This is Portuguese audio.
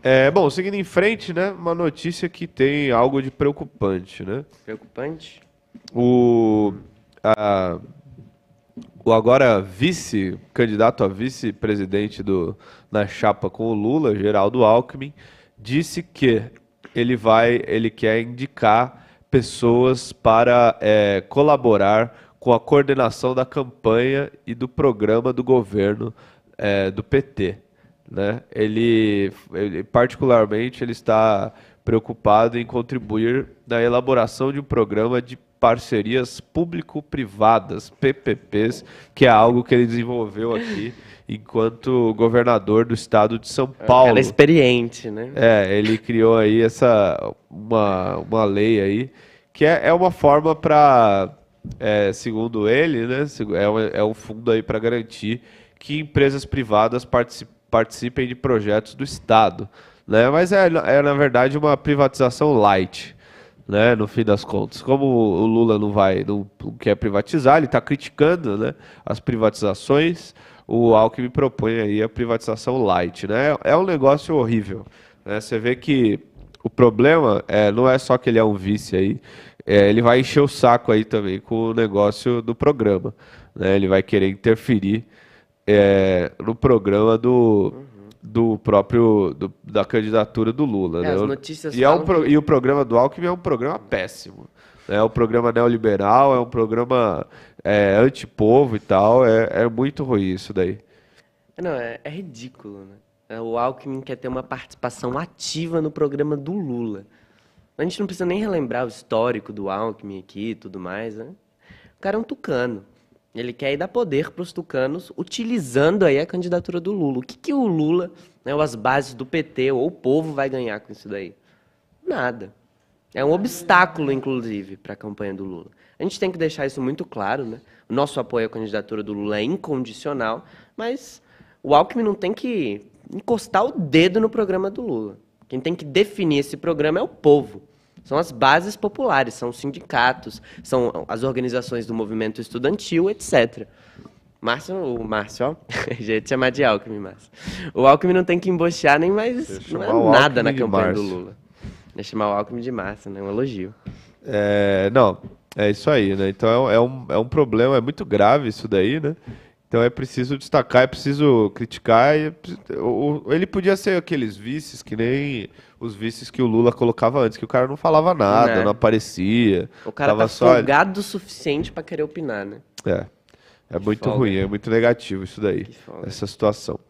É, bom, seguindo em frente, né? Uma notícia que tem algo de preocupante, né? Preocupante? O, a, o agora vice, candidato a vice-presidente na chapa com o Lula, Geraldo Alckmin, disse que ele vai, ele quer indicar pessoas para é, colaborar com a coordenação da campanha e do programa do governo é, do PT né? Ele, ele particularmente ele está preocupado em contribuir na elaboração de um programa de parcerias público-privadas, PPPs, que é algo que ele desenvolveu aqui enquanto governador do estado de São é Paulo. Era experiente, né? É, ele criou aí essa uma, uma lei aí que é, é uma forma para, é, segundo ele, né, é, um, é um fundo aí para garantir que empresas privadas participem participem de projetos do Estado. Né? Mas é, é, na verdade, uma privatização light, né? no fim das contas. Como o Lula não, vai, não quer privatizar, ele está criticando né? as privatizações, o Alckmin propõe aí a privatização light. Né? É um negócio horrível. Né? Você vê que o problema é, não é só que ele é um vice aí, é, ele vai encher o saco aí também com o negócio do programa. Né? Ele vai querer interferir é, no programa do, uhum. do próprio do, da candidatura do Lula. É, né? As notícias e, é um pro, que... e o programa do Alckmin é um programa péssimo. Né? É um programa neoliberal, é um programa é, antipovo e tal. É, é muito ruim isso daí. Não, é, é ridículo, né? É, o Alckmin quer ter uma participação ativa no programa do Lula. A gente não precisa nem relembrar o histórico do Alckmin aqui e tudo mais, né? O cara é um tucano. Ele quer dar poder para os tucanos, utilizando aí a candidatura do Lula. O que, que o Lula, né, ou as bases do PT, ou o povo vai ganhar com isso daí? Nada. É um obstáculo, inclusive, para a campanha do Lula. A gente tem que deixar isso muito claro, né? O nosso apoio à candidatura do Lula é incondicional, mas o Alckmin não tem que encostar o dedo no programa do Lula. Quem tem que definir esse programa é o povo. São as bases populares, são os sindicatos, são as organizações do movimento estudantil, etc. Márcio, o Márcio, ó. Já ia chamar de Alckmin, Márcio. O Alckmin não tem que embochar nem mais não é nada na campanha do Lula. Ia chamar o Alckmin de Márcio, né? Um elogio. É, não, é isso aí, né? Então é, um, é um é problema, é muito grave isso daí, né? Então é preciso destacar, é preciso criticar. É ele podia ser aqueles vices que nem os vices que o Lula colocava antes, que o cara não falava nada, não, é. não aparecia. O cara tava tá só... folgado o suficiente para querer opinar, né? É. É que muito folga. ruim, é muito negativo isso daí. Essa situação.